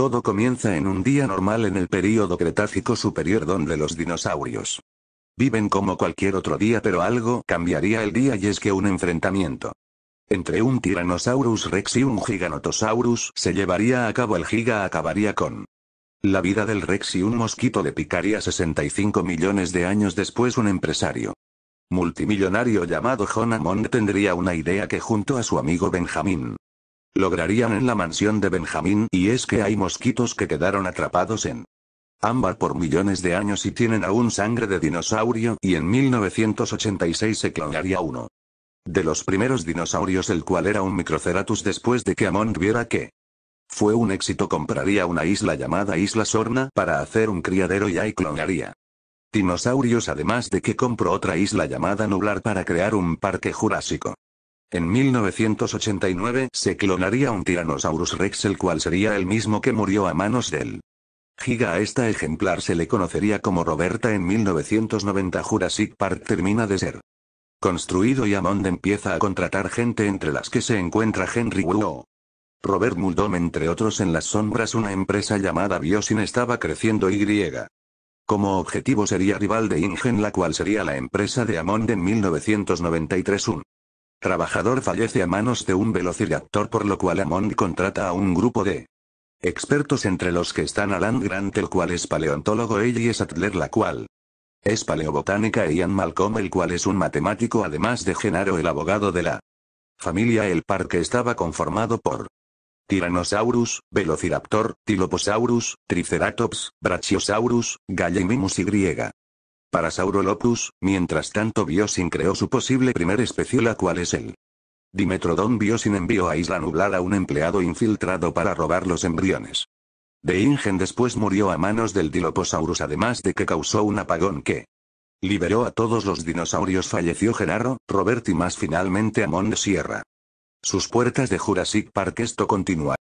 Todo comienza en un día normal en el período Cretácico Superior donde los dinosaurios viven como cualquier otro día pero algo cambiaría el día y es que un enfrentamiento entre un Tyrannosaurus rex y un Giganotosaurus se llevaría a cabo el giga acabaría con la vida del rex y un mosquito le picaría 65 millones de años después un empresario multimillonario llamado Jonah tendría una idea que junto a su amigo Benjamin Lograrían en la mansión de Benjamín y es que hay mosquitos que quedaron atrapados en ámbar por millones de años y tienen aún sangre de dinosaurio y en 1986 se clonaría uno de los primeros dinosaurios el cual era un microceratus después de que Amon viera que fue un éxito compraría una isla llamada Isla Sorna para hacer un criadero y ahí clonaría dinosaurios además de que compró otra isla llamada Nublar para crear un parque jurásico. En 1989 se clonaría un Tyrannosaurus Rex el cual sería el mismo que murió a manos del Giga a esta ejemplar se le conocería como Roberta en 1990 Jurassic Park termina de ser construido y Amond empieza a contratar gente entre las que se encuentra Henry Wu. Robert Muldom entre otros en las sombras una empresa llamada Biosyn estaba creciendo y como objetivo sería rival de Ingen la cual sería la empresa de Amond en 1993 trabajador fallece a manos de un velociraptor por lo cual Amon contrata a un grupo de expertos entre los que están Alan Grant el cual es paleontólogo Ellie Sattler la cual es paleobotánica y Ian Malcolm el cual es un matemático además de Genaro el abogado de la familia el parque estaba conformado por Tyrannosaurus, Velociraptor, Tiloposaurus, Triceratops, Brachiosaurus, Gallimimus y griega. Para Saurolopus, mientras tanto Biosin creó su posible primer especie la cual es el Dimetrodon Biosin envió a Isla Nublar a un empleado infiltrado para robar los embriones. De Ingen después murió a manos del Diloposaurus además de que causó un apagón que liberó a todos los dinosaurios falleció Genaro, Robert y más finalmente a de Sierra. Sus puertas de Jurassic Park esto continúa.